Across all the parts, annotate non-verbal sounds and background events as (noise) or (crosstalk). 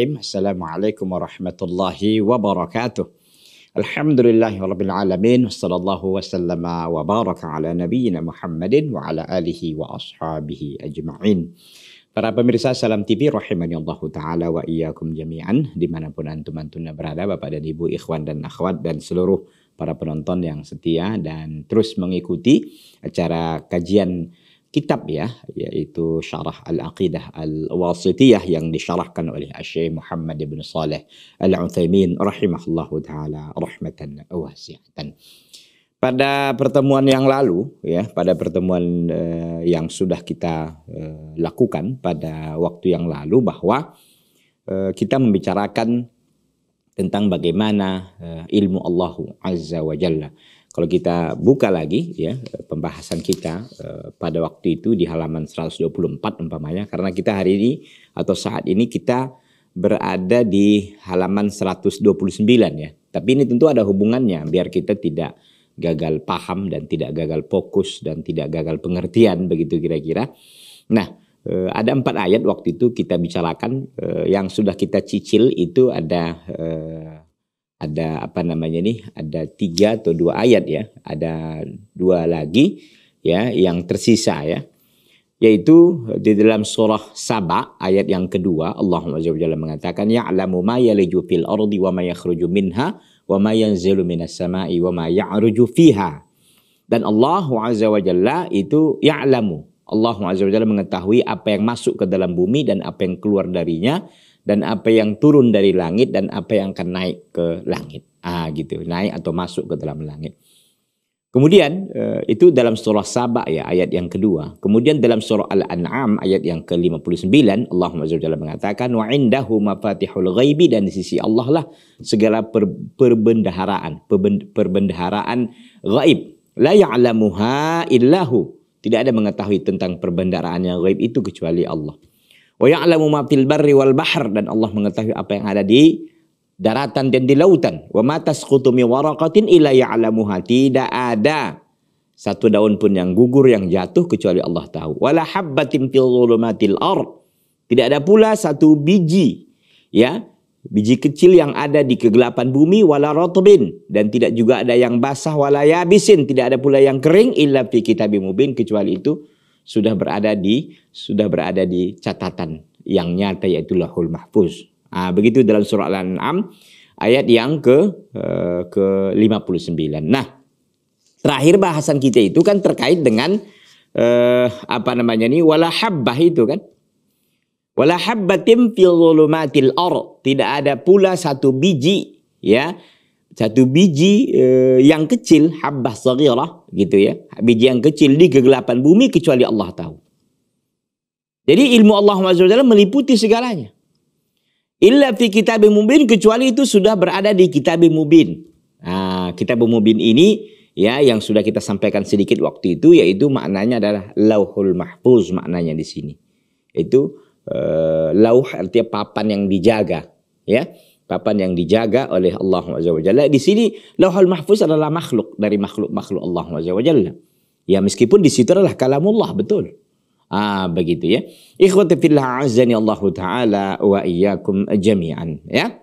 Bismillahirrahmanirrahim. Assalamualaikum warahmatullahi wabarakatuh. Alhamdulillahi rabbil alamin. Sallallahu wasallam wa baraka ala nabiyyina Muhammadin wa ala alihi wa ashabihi ajma'in. Para pemirsa Salam TV rahimani Allah Ta'ala wa Iyakum jami'an dimanapun antum antunna berada Bapak dan Ibu ikhwan dan akhwat dan seluruh para penonton yang setia dan terus mengikuti acara kajian kitab ya yaitu Syarah Al-Aqidah Al-Wasitiyah yang disyarahkan oleh Syekh Muhammad bin Saleh Al-Utsaimin rahimahullahu taala rahmatan wasi'atan. Pada pertemuan yang lalu ya, pada pertemuan eh, yang sudah kita eh, lakukan pada waktu yang lalu bahwa eh, kita membicarakan tentang bagaimana eh, ilmu Allah Azza wa Jalla kalau kita buka lagi ya pembahasan kita eh, pada waktu itu di halaman 124 umpamanya karena kita hari ini atau saat ini kita berada di halaman 129 ya. Tapi ini tentu ada hubungannya biar kita tidak gagal paham dan tidak gagal fokus dan tidak gagal pengertian begitu kira-kira. Nah, eh, ada empat ayat waktu itu kita bicarakan eh, yang sudah kita cicil itu ada eh, ada apa namanya nih ada tiga atau dua ayat ya ada dua lagi ya yang tersisa ya yaitu di dalam surah Saba ayat yang kedua Allah Subhanahu mengatakan ya'lamu ma yaliju fil ardi wa ma yakhruju minha wa ma yanzilu minas sama'i wa ma ya'ruju fiha dan Allah Azza wa Jalla itu ya'lamu Allah Azza wa Jalla mengetahui apa yang masuk ke dalam bumi dan apa yang keluar darinya dan apa yang turun dari langit dan apa yang akan naik ke langit. Ah gitu, naik atau masuk ke dalam langit. Kemudian eh, itu dalam surah Sabah ya ayat yang kedua. Kemudian dalam surah Al-An'am ayat yang ke-59 Allah Subhanahu mengatakan wa indahu mafatihul ghaibi dan di sisi Allah lah segala per perbendaharaan, perbendaharaan ghaib. La ya'lamuha illahu. Tidak ada mengetahui tentang perbendaharaan yang ghaib itu kecuali Allah. Wa ya'lamu ma fil barri wal bahr dan Allah mengetahui apa yang ada di daratan dan di lautan. Wa ma tasqutu min waraqatin illa ya'lamuha. Tidak ada satu daun pun yang gugur yang jatuh kecuali Allah tahu. Wala habbatin fil zulumatil ard. Tidak ada pula satu biji ya, biji kecil yang ada di kegelapan bumi wala rotbin dan tidak juga ada yang basah wala yabisin, tidak ada pula yang kering illa fi kitabim mubin kecuali itu sudah berada di sudah berada di catatan yang nyata yaitu lahul mahfuz. Nah, begitu dalam surah Al-An'am ayat yang ke eh, ke 59. Nah, terakhir bahasan kita itu kan terkait dengan eh, apa namanya nih wala habbah itu kan. Wala habbatin fil zulumatil ar. Tidak ada pula satu biji ya satu biji e, yang kecil habbah saghirah gitu ya biji yang kecil di kegelapan bumi kecuali Allah tahu jadi ilmu Allah Subhanahu meliputi segalanya illa fi kitab mubin kecuali itu sudah berada di kitab mubin nah, kitab mubin ini ya yang sudah kita sampaikan sedikit waktu itu yaitu maknanya adalah lauhul mahfuz maknanya di sini itu e, lauh artinya papan yang dijaga ya papan yang dijaga oleh Allah Jalla. Di sini Lauhul Mahfuz adalah makhluk dari makhluk-makhluk Allah Jalla. Ya meskipun di situ adalah kalamullah betul. Ah begitu ya. Ikhwati fillah azani Allah taala wa iyyakum jami'an ya.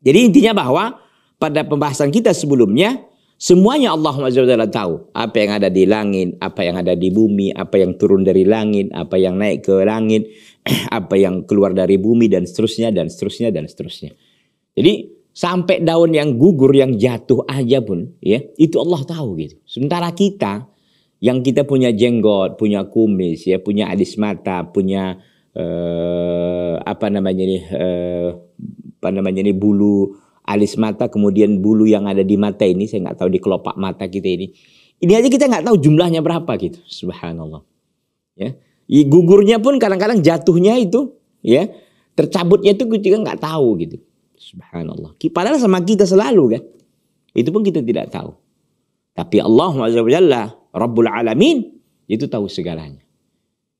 Jadi intinya bahwa pada pembahasan kita sebelumnya semuanya Allah Jalla tahu apa yang ada di langit, apa yang ada di bumi, apa yang turun dari langit, apa yang naik ke langit, (clears throat) apa yang keluar dari bumi dan seterusnya dan seterusnya dan seterusnya. Jadi sampai daun yang gugur yang jatuh aja pun ya itu Allah tahu gitu. Sementara kita yang kita punya jenggot, punya kumis ya, punya alis mata, punya eh, apa namanya nih eh, apa namanya nih bulu alis mata kemudian bulu yang ada di mata ini saya nggak tahu di kelopak mata kita ini. Ini aja kita nggak tahu jumlahnya berapa gitu. Subhanallah. Ya. Gugurnya pun kadang-kadang jatuhnya itu ya tercabutnya itu kita nggak tahu gitu. Subhanallah. Padahal sama kita selalu kan. Itu pun kita tidak tahu. Tapi Allah SWT, Rabbul Alamin, itu tahu segalanya.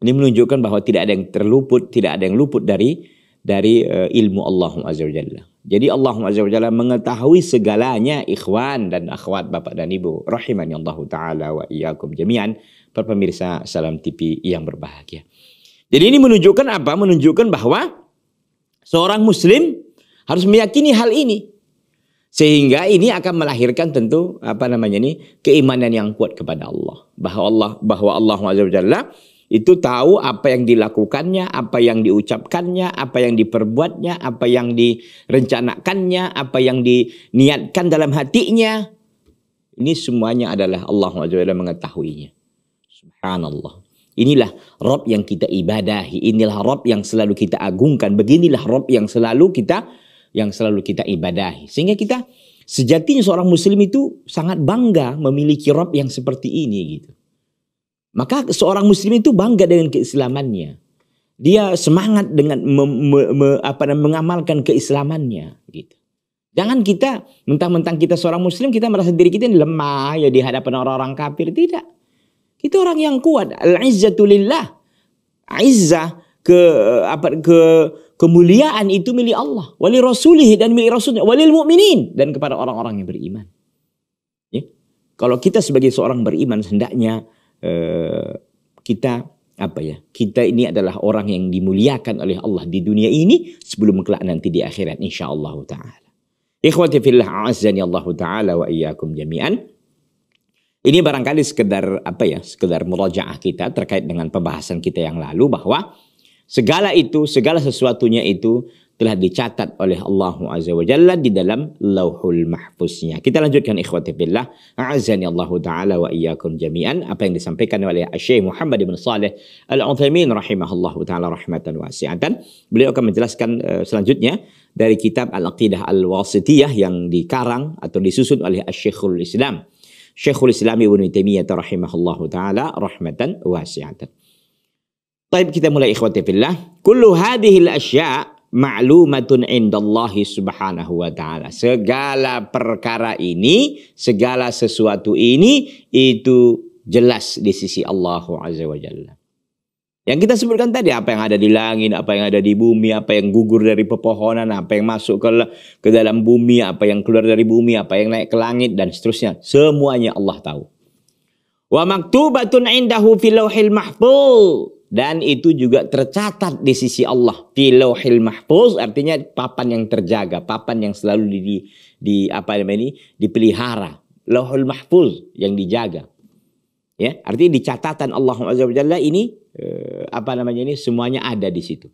Ini menunjukkan bahwa tidak ada yang terluput, tidak ada yang luput dari dari eh, ilmu Allah SWT. Jadi Allah SWT mengetahui segalanya ikhwan dan akhwat bapak dan ibu. Rahiman Allah Ta'ala wa iyakum jami'an. Para pemirsa Salam TV yang berbahagia. Jadi ini menunjukkan apa? Menunjukkan bahwa seorang muslim harus meyakini hal ini. Sehingga ini akan melahirkan tentu apa namanya ini keimanan yang kuat kepada Allah. Bahwa Allah bahwa Allah Azza itu tahu apa yang dilakukannya, apa yang diucapkannya, apa yang diperbuatnya, apa yang direncanakannya, apa yang diniatkan dalam hatinya. Ini semuanya adalah Allah Azza mengetahuinya. Subhanallah. Inilah Rob yang kita ibadahi, inilah Rob yang selalu kita agungkan, beginilah Rob yang selalu kita yang selalu kita ibadahi. Sehingga kita sejatinya seorang muslim itu sangat bangga memiliki Rob yang seperti ini gitu. Maka seorang muslim itu bangga dengan keislamannya. Dia semangat dengan mem, me, me, apa, mengamalkan keislamannya gitu. Jangan kita mentang-mentang kita seorang muslim kita merasa diri kita lemah ya di hadapan orang-orang kafir tidak. Kita orang yang kuat. Al-izzatu lillah. Izzah ke eh, apa ke kemuliaan itu milik Allah, wali rasulih dan milik rasulnya, walil mukminin dan kepada orang-orang yang beriman. Ya. Kalau kita sebagai seorang beriman hendaknya eh, kita apa ya? Kita ini adalah orang yang dimuliakan oleh Allah di dunia ini sebelum kelak nanti di akhirat insyaallah taala. Ikhwati fillah azzani Allah taala wa iyyakum jami'an. Ini barangkali sekedar apa ya? Sekedar murajaah kita terkait dengan pembahasan kita yang lalu bahwa Segala itu, segala sesuatunya itu telah dicatat oleh Allah Azza wa Jalla di dalam lauhul mahfuznya. Kita lanjutkan ikhwati billah. A'azani Allah Ta'ala wa iyyakum jami'an. Apa yang disampaikan oleh Asyik Muhammad bin Saleh al uthamin rahimahullah ta'ala rahmatan wasi'atan. Beliau akan menjelaskan uh, selanjutnya dari kitab Al-Aqidah Al-Wasitiyah yang dikarang atau disusun oleh Syekhul Islam. Syekhul Islam Ibn Taimiyah rahimahullah ta'ala rahmatan wasi'atan. Taib kita mulai ikhwati fillah. Kullu hadihil asya ma'lumatun indallahi subhanahu wa ta'ala. Segala perkara ini, segala sesuatu ini, itu jelas di sisi Allah azza wa jalla. Yang kita sebutkan tadi, apa yang ada di langit, apa yang ada di bumi, apa yang gugur dari pepohonan, apa yang masuk ke, ke dalam bumi, apa yang keluar dari bumi, apa yang naik ke langit, dan seterusnya. Semuanya Allah tahu. Wa maktubatun indahu fil mahfuz dan itu juga tercatat di sisi Allah di Lauhil Mahfuz artinya papan yang terjaga, papan yang selalu di, di, di apa namanya ini dipelihara. Lauhul Mahfuz yang dijaga. Ya, artinya di catatan Allah Azza Jalla ini eh, apa namanya ini semuanya ada di situ.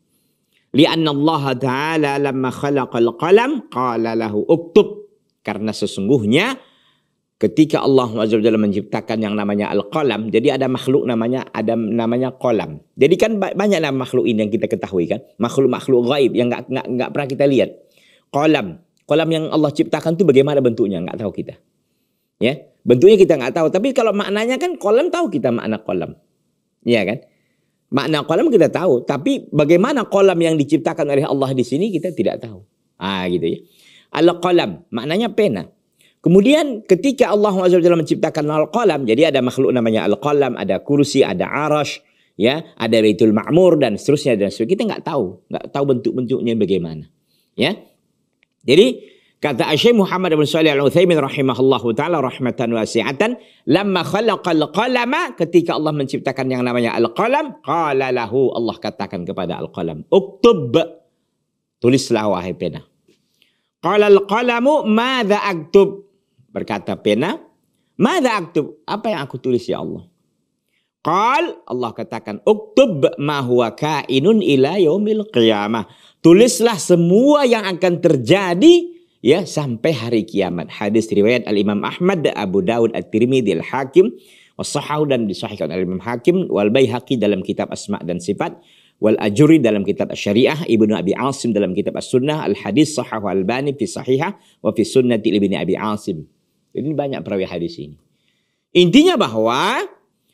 Lianna Allah Ta'ala lamma khalaqal qalam qala lahu uktub. Karena sesungguhnya ketika Allah SWT menciptakan yang namanya al-qalam, jadi ada makhluk namanya ada namanya kolam. Jadi kan banyak nama makhluk ini yang kita ketahui kan, makhluk-makhluk gaib yang nggak nggak nggak pernah kita lihat. Kolam, kolam yang Allah ciptakan itu bagaimana bentuknya nggak tahu kita, ya bentuknya kita nggak tahu. Tapi kalau maknanya kan kolam tahu kita makna kolam, Iya kan? Makna kolam kita tahu, tapi bagaimana kolam yang diciptakan oleh Allah di sini kita tidak tahu. Ah gitu ya. Al-qalam, maknanya pena. Kemudian ketika Allah SWT menciptakan al-qalam, jadi ada makhluk namanya al-qalam, ada kursi, ada arash, ya, ada baitul ma'mur dan seterusnya dan seterusnya. Kita nggak tahu, nggak tahu bentuk-bentuknya bagaimana, ya. Jadi kata Syekh Muhammad bin Shalih Al Utsaimin rahimahullahu taala rahmatan wasi'atan, lamma khalaqal qalama ketika Allah menciptakan yang namanya al-qalam, qala lahu Allah katakan kepada al-qalam, "Uktub." Tulislah wahai pena. Qala al-qalamu madza aktub? Berkata pena, Mada aktub? Apa yang aku tulis ya Allah? Qal, Allah katakan, Uktub ma huwa kainun ila yaumil qiyamah. Tulislah semua yang akan terjadi ya sampai hari kiamat. Hadis riwayat Al-Imam Ahmad, Abu Dawud, At-Tirmidzi, Al-Hakim, Wasahau dan disahihkan oleh Imam Hakim, Wal Baihaqi dalam kitab Asma dan Sifat, Wal Ajuri dalam kitab Asy-Syariah, Ibnu Abi Asim dalam kitab As-Sunnah, Al-Hadis Sahahu Al-Bani fi Sahihah wa fi Sunnati Ibnu Abi Asim. Ini banyak perawi hadis ini. Intinya bahwa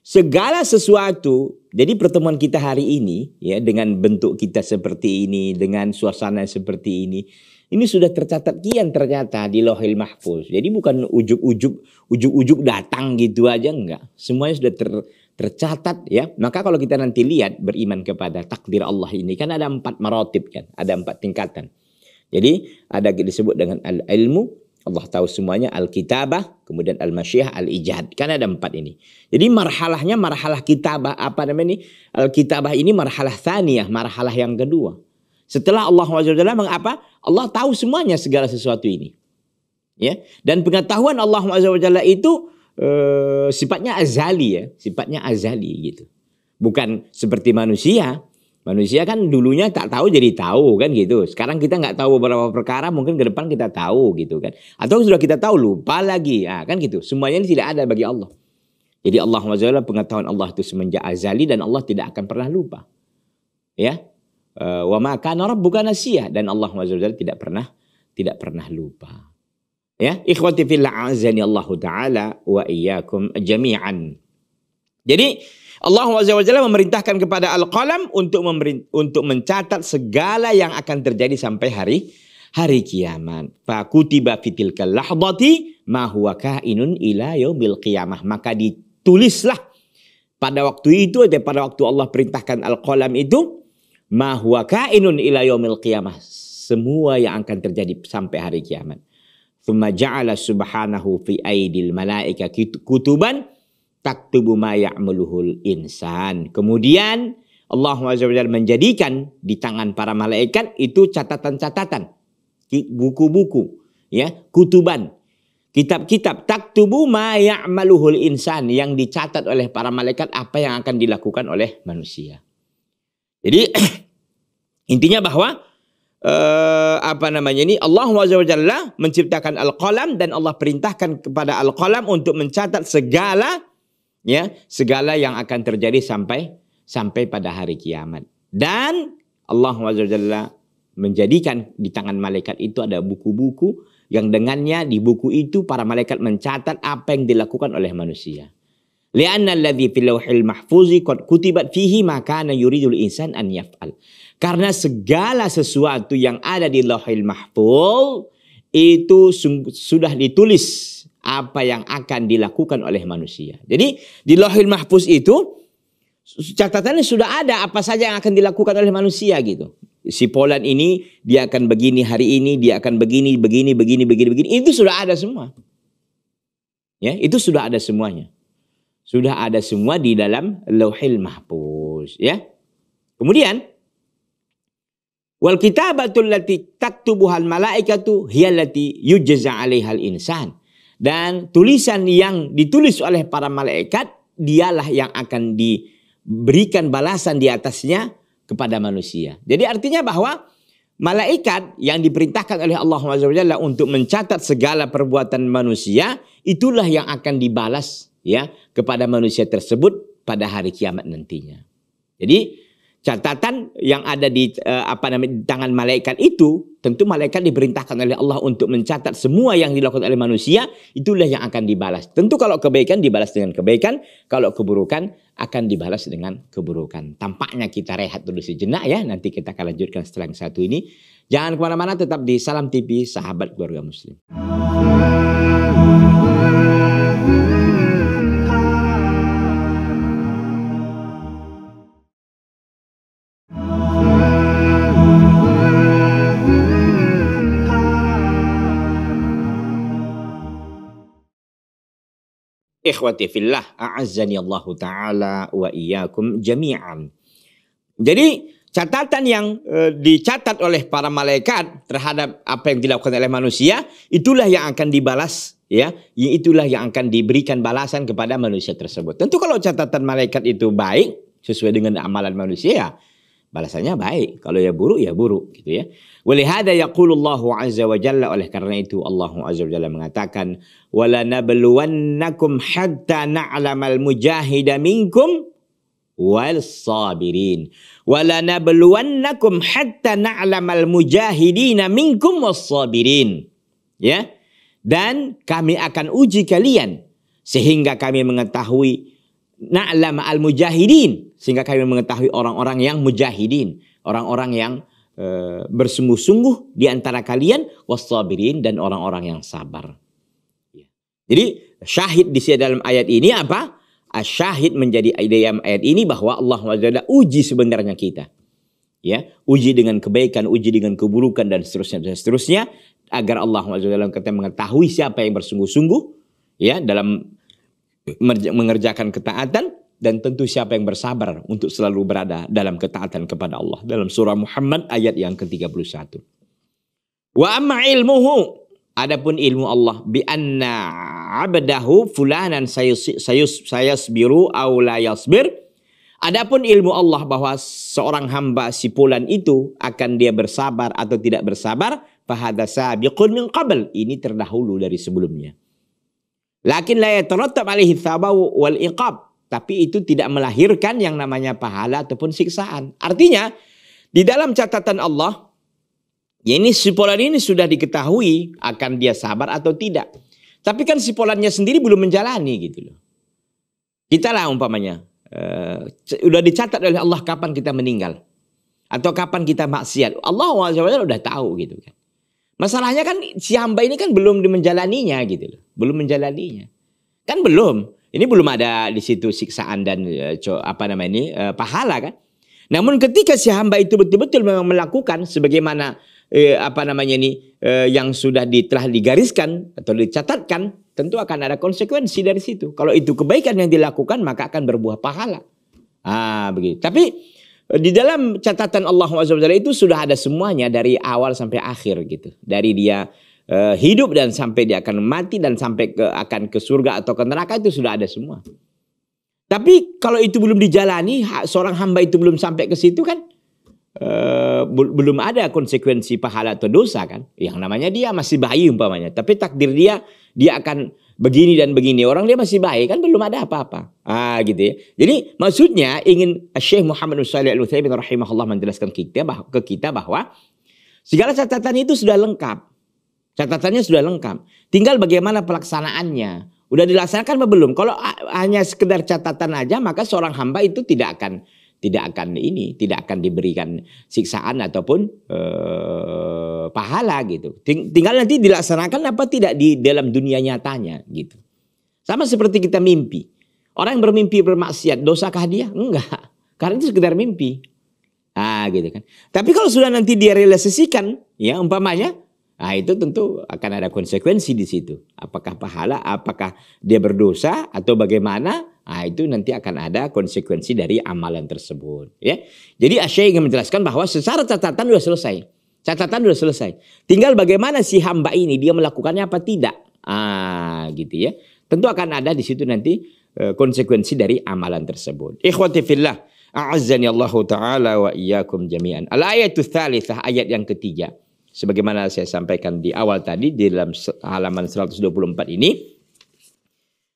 segala sesuatu, jadi pertemuan kita hari ini ya dengan bentuk kita seperti ini, dengan suasana seperti ini, ini sudah tercatat kian ternyata di Lohil Mahfuz. Jadi bukan ujuk-ujuk ujuk-ujuk datang gitu aja enggak. Semuanya sudah ter, tercatat ya. Maka kalau kita nanti lihat beriman kepada takdir Allah ini kan ada empat marotib kan, ada empat tingkatan. Jadi ada disebut dengan al-ilmu, Allah tahu semuanya al-kitabah, kemudian al-masyiah, al-ijad. Kan ada empat ini. Jadi marhalahnya marhalah kitabah apa namanya ini? Al-kitabah ini marhalah thaniyah, marhalah yang kedua. Setelah Allah SWT mengapa? Allah tahu semuanya segala sesuatu ini. Ya, dan pengetahuan Allah SWT itu eh, sifatnya azali ya, sifatnya azali gitu. Bukan seperti manusia Manusia kan dulunya tak tahu jadi tahu kan gitu. Sekarang kita nggak tahu beberapa perkara mungkin ke depan kita tahu gitu kan. Atau sudah kita tahu lupa lagi. Nah, kan gitu. Semuanya ini tidak ada bagi Allah. Jadi Allah SWT pengetahuan Allah itu semenjak azali dan Allah tidak akan pernah lupa. Ya. Eh, wa maka kana bukan nasiyah dan Allah SWT tidak pernah tidak pernah lupa. Ya, ikhwati fillah azani Allah taala wa iyyakum jami'an. Jadi Allah Azza memerintahkan kepada Al-Qalam untuk untuk mencatat segala yang akan terjadi sampai hari hari kiamat. Fakutiba fitil lahbati ma huwa kainun ila yaumil qiyamah. Maka ditulislah pada waktu itu atau pada waktu Allah perintahkan Al-Qalam itu ma huwa kainun ila yaumil qiyamah. Semua yang akan terjadi sampai hari kiamat. Thumma ja'ala subhanahu fi aidil malaika kutuban Tak tubuh mayak meluhul insan. Kemudian Allah SWT menjadikan di tangan para malaikat itu catatan-catatan, buku-buku, ya, kutuban, kitab-kitab tak tubuh mayak meluhul insan yang dicatat oleh para malaikat apa yang akan dilakukan oleh manusia. Jadi (clears throat) intinya bahwa eh, apa namanya ini Allah Subhanahu menciptakan al-qalam dan Allah perintahkan kepada al-qalam untuk mencatat segala ya segala yang akan terjadi sampai sampai pada hari kiamat. Dan Allah Wajalla menjadikan di tangan malaikat itu ada buku-buku yang dengannya di buku itu para malaikat mencatat apa yang dilakukan oleh manusia. Lianna alladhi mahfuzi kutibat fihi makana yuridul insan an Karena segala sesuatu yang ada di lauhil mahfuz itu sudah ditulis apa yang akan dilakukan oleh manusia. Jadi di lohil Mahfuz itu catatannya sudah ada apa saja yang akan dilakukan oleh manusia gitu. Si Polan ini dia akan begini hari ini, dia akan begini, begini, begini, begini, begini. Itu sudah ada semua. Ya, itu sudah ada semuanya. Sudah ada semua di dalam lohil Mahfuz, ya. Kemudian wal kitabatul lati taktubuhal malaikatu hiya lati yujza 'alaihal insan. Dan tulisan yang ditulis oleh para malaikat dialah yang akan diberikan balasan di atasnya kepada manusia. Jadi artinya bahwa malaikat yang diperintahkan oleh Allah SWT untuk mencatat segala perbuatan manusia itulah yang akan dibalas ya kepada manusia tersebut pada hari kiamat nantinya. Jadi catatan yang ada di uh, apa namanya di tangan malaikat itu tentu malaikat diperintahkan oleh Allah untuk mencatat semua yang dilakukan oleh manusia itulah yang akan dibalas tentu kalau kebaikan dibalas dengan kebaikan kalau keburukan akan dibalas dengan keburukan tampaknya kita rehat dulu sejenak ya nanti kita akan lanjutkan setelah yang satu ini jangan kemana-mana tetap di Salam TV sahabat keluarga muslim ikhwati fillah a'azzani Allah taala wa iyyakum jami'an. Jadi catatan yang e, dicatat oleh para malaikat terhadap apa yang dilakukan oleh manusia itulah yang akan dibalas ya itulah yang akan diberikan balasan kepada manusia tersebut tentu kalau catatan malaikat itu baik sesuai dengan amalan manusia balasannya baik. Kalau ya buruk ya buruk gitu ya. Walihada yaqulullahu azza wa jalla oleh karena itu Allah azza wa jalla mengatakan wala nabluwannakum hatta na'lamal mujahida minkum wal sabirin wala nabluwannakum hatta na'lamal mujahidina minkum was sabirin ya dan kami akan uji kalian sehingga kami mengetahui na'lama al-mujahidin sehingga kami mengetahui orang-orang yang mujahidin, orang-orang yang e, bersungguh-sungguh di antara kalian wasabirin dan orang-orang yang sabar. Ya. Jadi syahid di sini dalam ayat ini apa? Asyahid menjadi dalam ayat ini bahwa Allah Wajalla uji sebenarnya kita. Ya, uji dengan kebaikan, uji dengan keburukan dan seterusnya dan seterusnya agar Allah dalam kata mengetahui siapa yang bersungguh-sungguh ya dalam mengerjakan ketaatan dan tentu siapa yang bersabar untuk selalu berada dalam ketaatan kepada Allah dalam surah Muhammad ayat yang ke-31. Wa amma ilmuhu adapun ilmu Allah bi anna abdahu fulanan sayus biru aw la yasbir Adapun ilmu Allah bahwa seorang hamba si fulan itu akan dia bersabar atau tidak bersabar, fahada sabiqun min qabl. Ini terdahulu dari sebelumnya. Lakin la yatarattab alaihi wal iqab. Tapi itu tidak melahirkan yang namanya pahala ataupun siksaan. Artinya di dalam catatan Allah ya ini si polan ini sudah diketahui akan dia sabar atau tidak. Tapi kan si polannya sendiri belum menjalani gitu loh. Kita lah umpamanya uh, udah dicatat oleh Allah kapan kita meninggal atau kapan kita maksiat. Allah SWT udah tahu gitu kan. Masalahnya kan si hamba ini kan belum menjalaninya gitu loh belum menjalaninya. Kan belum. Ini belum ada di situ siksaan dan e, apa namanya ini e, pahala kan. Namun ketika si hamba itu betul-betul memang melakukan sebagaimana eh, apa namanya ini eh, yang sudah di, telah digariskan atau dicatatkan, tentu akan ada konsekuensi dari situ. Kalau itu kebaikan yang dilakukan maka akan berbuah pahala. Ah begitu. Tapi e, di dalam catatan Allah SWT itu sudah ada semuanya dari awal sampai akhir gitu. Dari dia uh, hidup dan sampai dia akan mati dan sampai ke akan ke surga atau ke neraka itu sudah ada semua. Tapi kalau itu belum dijalani, seorang hamba itu belum sampai ke situ kan uh, belum ada konsekuensi pahala atau dosa kan. Yang namanya dia masih bayi umpamanya, tapi takdir dia dia akan begini dan begini. Orang dia masih baik kan belum ada apa-apa. Ah gitu ya. Jadi maksudnya ingin Syekh Muhammad Shalih Al Utsaimin rahimahullah menjelaskan kita ke kita bahwa segala catatan itu sudah lengkap. Catatannya sudah lengkap. Tinggal bagaimana pelaksanaannya. Udah dilaksanakan apa belum? Kalau hanya sekedar catatan aja maka seorang hamba itu tidak akan tidak akan ini, tidak akan diberikan siksaan ataupun ee, eh, pahala gitu. Tinggal nanti dilaksanakan apa tidak di dalam dunia nyatanya gitu. Sama seperti kita mimpi. Orang yang bermimpi bermaksiat, dosakah dia? Enggak. Karena itu sekedar mimpi. Ah gitu kan. Tapi kalau sudah nanti dia realisasikan, ya umpamanya Nah, itu tentu akan ada konsekuensi di situ. Apakah pahala, apakah dia berdosa atau bagaimana? Nah, itu nanti akan ada konsekuensi dari amalan tersebut, ya. Jadi Asy'ari ingin menjelaskan bahwa secara catatan sudah selesai. Catatan sudah selesai. Tinggal bagaimana si hamba ini dia melakukannya apa tidak. Ah, gitu ya. Tentu akan ada di situ nanti eh, konsekuensi dari amalan tersebut. Ikhwati fillah, a'azzani Allah taala wa iyyakum jami'an. Al ayatu tsalitsah ayat yang ketiga sebagaimana saya sampaikan di awal tadi di dalam halaman 124 ini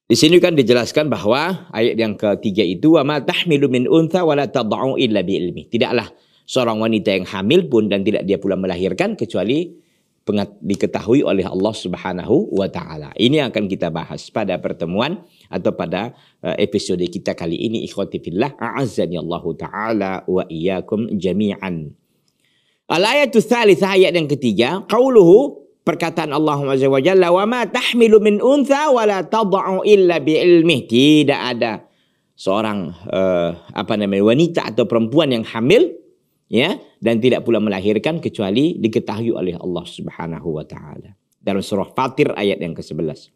di sini kan dijelaskan bahwa ayat yang ketiga itu wa ma tahmilu min untha wa la tad'u illa bi ilmi. Tidaklah seorang wanita yang hamil pun dan tidak dia pula melahirkan kecuali diketahui oleh Allah Subhanahu wa taala. Ini yang akan kita bahas pada pertemuan atau pada eh, episode kita kali ini ikhwati fillah a'azzani Allah taala wa iyyakum jami'an. Al-ayatu ayat yang ketiga, qauluhu perkataan Allah Azza wa Jalla wa ma tahmilu min untha wa la tad'u illa bi ilmih. Tidak ada seorang uh, apa namanya wanita atau perempuan yang hamil ya dan tidak pula melahirkan kecuali diketahui oleh Allah Subhanahu wa taala. Dalam surah Fatir ayat yang ke-11.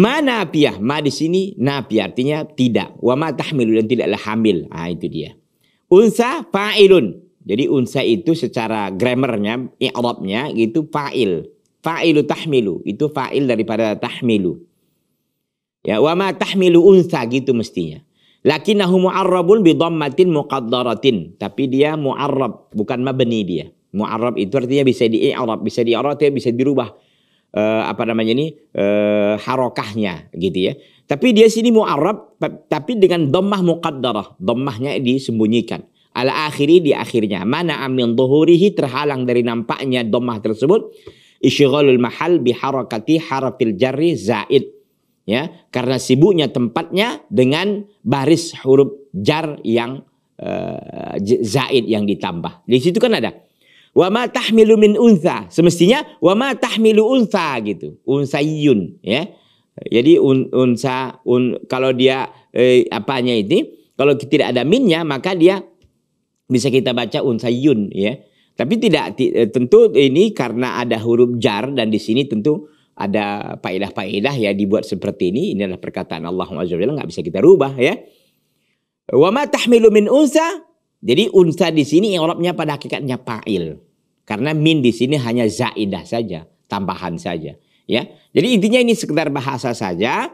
Ma napiyah, ma di sini napiyah artinya tidak, wa ma tahmilu dan tidaklah hamil. Ah itu dia. Unsa fa'ilun jadi unsa itu secara grammarnya, i'rabnya itu fa'il. Fa'ilu tahmilu, itu fa'il daripada tahmilu. Ya, wa ma tahmilu unsa gitu mestinya. Lakinnahu mu'arrabun bi dhammatin muqaddaratin. Tapi dia mu'arrab, bukan mabni dia. Mu'arrab itu artinya bisa di i'rab, bisa di i'rab, bisa dirubah. Uh, apa namanya ini uh, harokahnya gitu ya. Tapi dia sini mu'arab tapi dengan dhammah muqaddarah. Dhammahnya disembunyikan. Ala akhiri di akhirnya. Mana amin duhurihi terhalang dari nampaknya domah tersebut. isyghalul mahal harakati harafil jarri zaid. Ya, karena sibuknya tempatnya dengan baris huruf jar yang uh, zaid yang ditambah. Di situ kan ada wa ma tahmilu min unsa. Semestinya wa ma tahmilu unsa gitu. yun ya. Jadi un, unsa un kalau dia eh, apanya ini kalau tidak ada minnya maka dia bisa kita baca unsayun ya. Tapi tidak eh, tentu ini karena ada huruf jar dan di sini tentu ada faedah-faedah ya dibuat seperti ini. Ini adalah perkataan Allah Azza nggak bisa kita rubah ya. Wa ma tahmilu min unsa. Jadi unsa di sini Arabnya pada hakikatnya pail Karena min di sini hanya zaidah saja, tambahan saja ya. Jadi intinya ini sekedar bahasa saja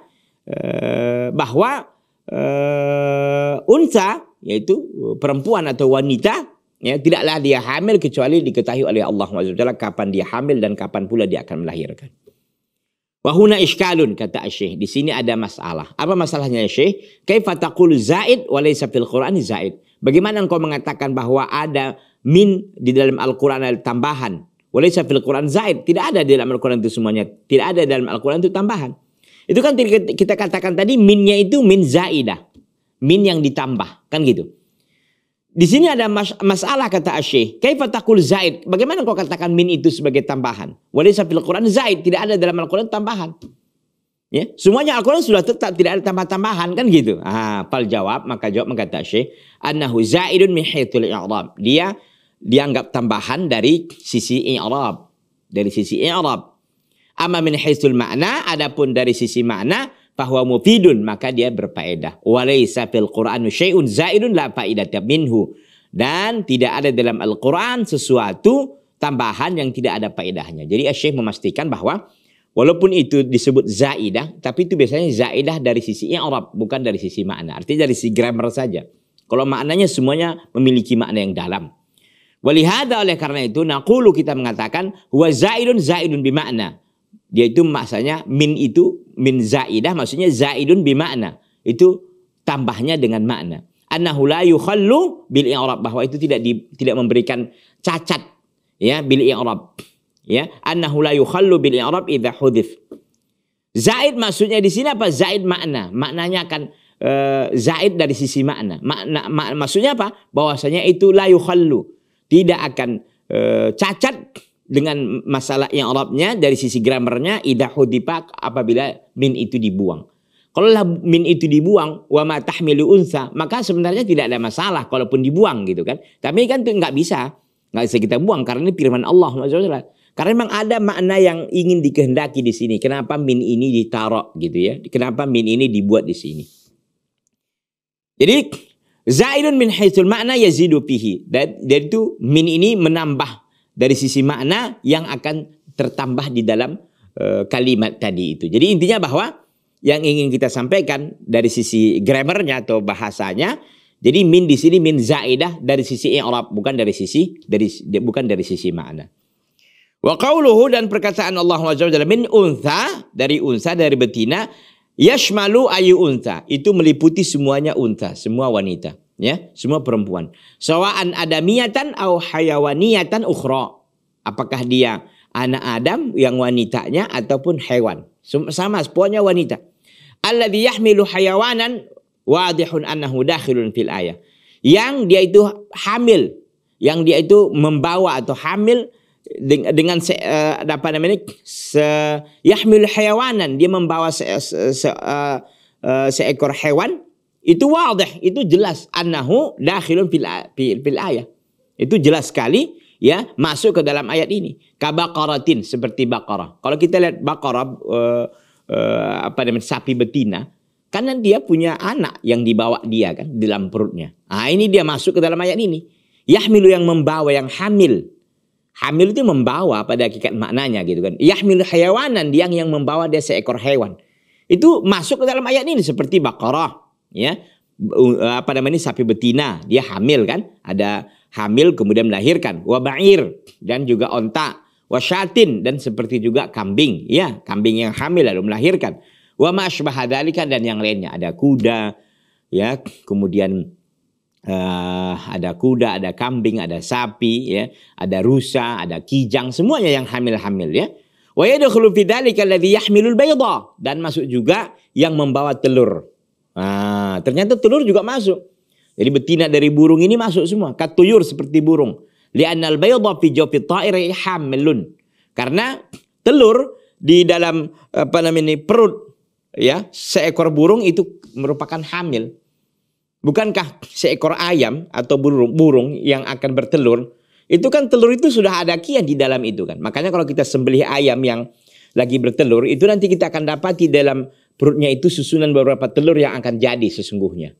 eh, bahwa eh, unsa yaitu uh, perempuan atau wanita ya tidaklah dia hamil kecuali diketahui oleh Allah SWT kapan dia hamil dan kapan pula dia akan melahirkan. Wahuna iskalun kata Syekh. Di sini ada masalah. Apa masalahnya Syekh? Kaifa zaid walaysa fil Qur'ani zaid. Bagaimana engkau mengatakan bahwa ada min di dalam Al-Qur'an ada tambahan? Walaysa fil Qur'an zaid. Tidak ada di dalam Al-Qur'an itu semuanya. Tidak ada dalam Al-Qur'an itu tambahan. Itu kan kita katakan tadi minnya itu min zaidah min yang ditambah kan gitu. Di sini ada mas masalah kata Asyik. Kaifa zaid? Bagaimana kau katakan min itu sebagai tambahan? Walaysa fil Quran zaid, tidak ada dalam Al-Qur'an tambahan. Ya, semuanya Al-Qur'an sudah tetap tidak ada tambah-tambahan kan gitu. Ah, pal jawab maka jawab mengata An annahu zaidun min haitsul Dia dianggap tambahan dari sisi i'rab. Dari sisi i'rab. Amma min haitsul makna adapun dari sisi makna bahwa mufidun maka dia berfaedah. Walaisa fil Qur'an syai'un zaidun la faidata minhu. Dan tidak ada dalam Al-Qur'an sesuatu tambahan yang tidak ada faedahnya. Jadi Syekh memastikan bahwa walaupun itu disebut zaidah, tapi itu biasanya zaidah dari sisi i'rab bukan dari sisi makna. Artinya dari sisi grammar saja. Kalau maknanya semuanya memiliki makna yang dalam. Walihada oleh karena itu naqulu kita mengatakan huwa zaidun zaidun bimakna. Dia itu maksudnya min itu min zaidah maksudnya zaidun bimakna. Itu tambahnya dengan makna. Annahu la yukhallu bil i'rab bahwa itu tidak di, tidak memberikan cacat ya bil i'rab. Ya, annahu la yukhallu bil i'rab idza hudif. Zaid maksudnya di sini apa? Zaid makna. Maknanya akan e, zaid dari sisi makna. Makna mak, maksudnya apa? Bahwasanya itu la yukhallu. Tidak akan e, cacat dengan masalah yang Arabnya dari sisi gramernya idah hudipak apabila min itu dibuang. Kalau lah min itu dibuang wa ma tahmilu unsa maka sebenarnya tidak ada masalah kalaupun dibuang gitu kan. Tapi kan itu nggak bisa nggak bisa kita buang karena ini firman Allah maksudnya. Karena memang ada makna yang ingin dikehendaki di sini. Kenapa min ini ditaruh gitu ya? Kenapa min ini dibuat di sini? Jadi zaidun min haitsul makna yazidu fihi. Dan dari itu min ini menambah dari sisi makna yang akan tertambah di dalam e, kalimat tadi itu. Jadi intinya bahwa yang ingin kita sampaikan dari sisi grammarnya atau bahasanya, jadi min di sini min zaidah dari sisi i'rab bukan dari sisi dari bukan dari sisi makna. Wa qauluhu dan perkataan Allah Subhanahu wa min untha dari unsa dari betina yashmalu ayu untha itu meliputi semuanya unta semua wanita ya semua perempuan sawaan adamiyatan au hayawaniyatan ukhra apakah dia anak Adam yang wanitanya ataupun hewan sama semuanya wanita alladhi yahmilu hayawanan wadihun annahu dakhilun fil ayah yang dia itu hamil yang dia itu membawa atau hamil dengan se, uh, apa namanya se, yahmil hayawanan dia membawa se, se, se, uh, uh, seekor hewan itu wadih, itu jelas annahu dakhilun fil, fil, fil ayah. Itu jelas sekali ya masuk ke dalam ayat ini. Kabaqaratin seperti Baqarah. Kalau kita lihat Baqarah uh, uh, apa namanya sapi betina karena dia punya anak yang dibawa dia kan di dalam perutnya. Ah ini dia masuk ke dalam ayat ini. Yahmilu yang membawa yang hamil. Hamil itu membawa pada hakikat maknanya gitu kan. Yahmilu hayawanan dia yang membawa dia seekor hewan. Itu masuk ke dalam ayat ini seperti Baqarah ya e, apa namanya sapi betina dia hamil kan ada hamil kemudian melahirkan Wabair dan juga onta wasyatin dan seperti juga kambing ya kambing yang hamil lalu melahirkan wa ma'asbah dan yang lainnya ada kuda ya kemudian uh, ada kuda, ada kambing, ada sapi, ya, ada rusa, ada kijang, semuanya yang hamil-hamil ya. Wa yadkhulu fi dzalika alladhi yahmilul bayda dan masuk juga yang membawa telur. Nah, ternyata telur juga masuk. Jadi betina dari burung ini masuk semua. Katuyur seperti burung. Li'annal bayadha fi jawfi ta'iri hamilun. Karena telur di dalam apa namanya ini perut ya, seekor burung itu merupakan hamil. Bukankah seekor ayam atau burung burung yang akan bertelur itu kan telur itu sudah ada kian di dalam itu kan. Makanya kalau kita sembelih ayam yang lagi bertelur itu nanti kita akan dapat di dalam perutnya itu susunan beberapa telur yang akan jadi sesungguhnya.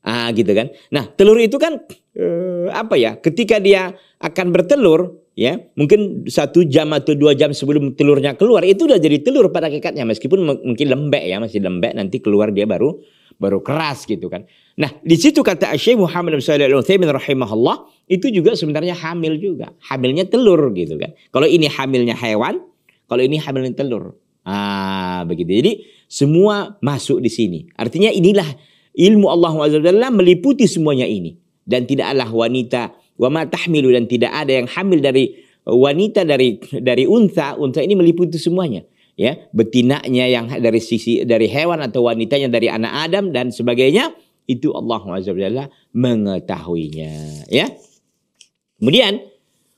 Ah gitu kan. Nah, telur itu kan eh, apa ya? Ketika dia akan bertelur ya, mungkin satu jam atau dua jam sebelum telurnya keluar itu udah jadi telur pada kekatnya meskipun mungkin lembek ya, masih lembek nanti keluar dia baru baru keras gitu kan. Nah, di situ kata Syekh Muhammad bin Shalih Al-Utsaimin rahimahullah itu juga sebenarnya hamil juga. Hamilnya telur gitu kan. Kalau ini hamilnya hewan, kalau ini hamilnya telur. Ah, begitu. Jadi semua masuk di sini. Artinya inilah ilmu Allah SWT meliputi semuanya ini dan tidaklah wanita wa ma tahmilu dan tidak ada yang hamil dari uh, wanita dari dari unta unta ini meliputi semuanya ya betinanya yang dari sisi dari hewan atau wanitanya dari anak Adam dan sebagainya itu Allah Azza mengetahuinya ya kemudian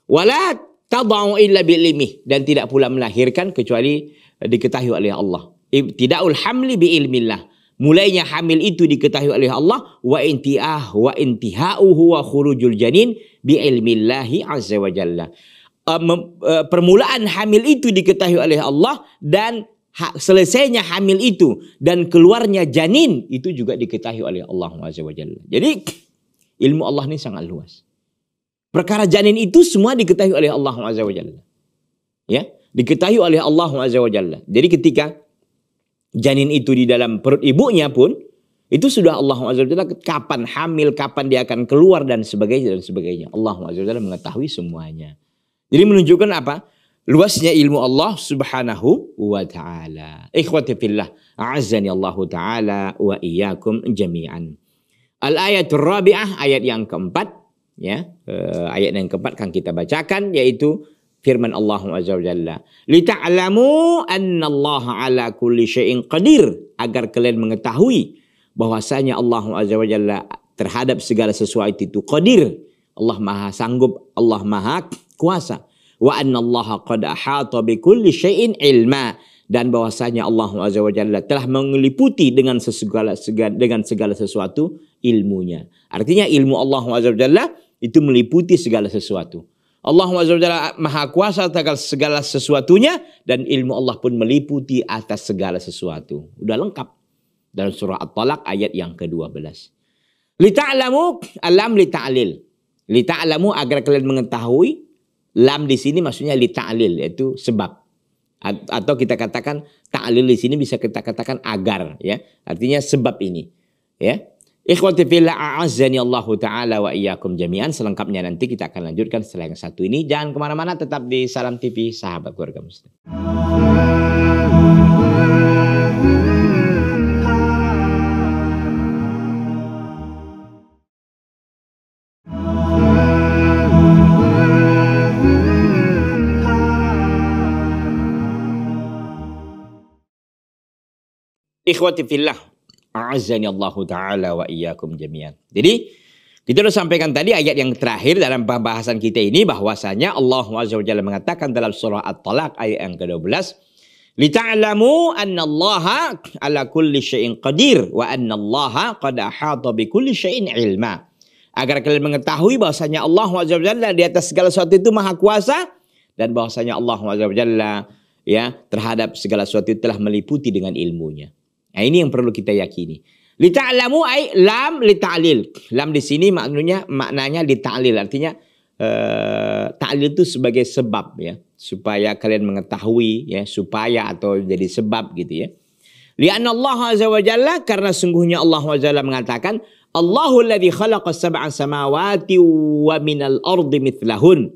wala tadau illa bi'limi dan tidak pula melahirkan kecuali diketahui oleh Allah. Ibtidaul hamli bi ilmillah. Mulainya hamil itu diketahui oleh Allah wa intiah wa intihauhu wa khurujul janin bi ilmillahi azza wa jalla. Eh, eh, permulaan hamil itu diketahui oleh Allah dan selesainya hamil itu dan keluarnya janin itu juga diketahui oleh Allah Jalla. Jadi ilmu Allah ini sangat luas. Perkara janin itu semua diketahui oleh Allah Jalla. Ya diketahui oleh Allah Azza wa Jalla. Jadi ketika janin itu di dalam perut ibunya pun itu sudah Allah Azza wa Jalla kapan hamil, kapan dia akan keluar dan sebagainya dan sebagainya. Allah Azza wa Jalla mengetahui semuanya. Jadi menunjukkan apa? Luasnya ilmu Allah Subhanahu wa taala. Ikhwati fillah, a'azzani Allah taala wa iyyakum jami'an. Al ayatul rabi'ah ayat yang keempat ya. Eh, ayat yang keempat kan kita bacakan yaitu firman Allah Azza wa Jalla. Lita'lamu Allah ala kulli syai'in qadir. Agar kalian mengetahui bahwasanya Allah Azza wa Jalla terhadap segala sesuatu itu qadir. Allah maha sanggup, Allah maha kuasa. Wa Allah qad ahata bi kulli syai'in ilma. Dan bahwasanya Allah Azza wa Jalla telah mengeliputi dengan segala, dengan segala sesuatu ilmunya. Artinya ilmu Allah Azza wa Jalla itu meliputi segala sesuatu. Allah SWT maha kuasa atas segala sesuatunya dan ilmu Allah pun meliputi atas segala sesuatu. Udah lengkap dalam surah At-Talaq ayat yang ke-12. Lita'alamu alam lita'alil. Lita'alamu agar kalian mengetahui lam di sini maksudnya lita'alil yaitu sebab atau kita katakan taalil di sini bisa kita katakan agar ya. Artinya sebab ini ya. Ikhwati fillah Aazani Allah taala wa iyyakum jami'an. Selengkapnya nanti kita akan lanjutkan setelah yang satu ini. Jangan kemana mana tetap di Salam TV Sahabat Keluarga Muslim. Ikhwati fillah A'azani Allah Ta'ala wa iyyakum jami'an. Jadi kita sudah sampaikan tadi ayat yang terakhir dalam pembahasan kita ini bahwasanya Allah Azza wa Jalla mengatakan dalam surah At-Talaq ayat yang ke-12 Lita'lamu anna Allah ala kulli syai'in qadir wa anna Allah qad ahata bi kulli syai'in ilma. Agar kalian mengetahui bahwasanya Allah Azza wa Jalla di atas segala sesuatu itu maha kuasa dan bahwasanya Allah Azza wa Jalla ya terhadap segala sesuatu telah meliputi dengan ilmunya. Nah, ini yang perlu kita yakini. Lita'lamu ay lam lita'lil. Lam di sini maknanya maknanya lita'lil artinya eh, ta'lil itu sebagai sebab ya, supaya kalian mengetahui ya, supaya atau jadi sebab gitu ya. Lianna Allah azza wa jalla karena sungguhnya Allah azza wa jalla mengatakan Allahu alladhi khalaqa sab'a samawati wa minal ardi mithlahun.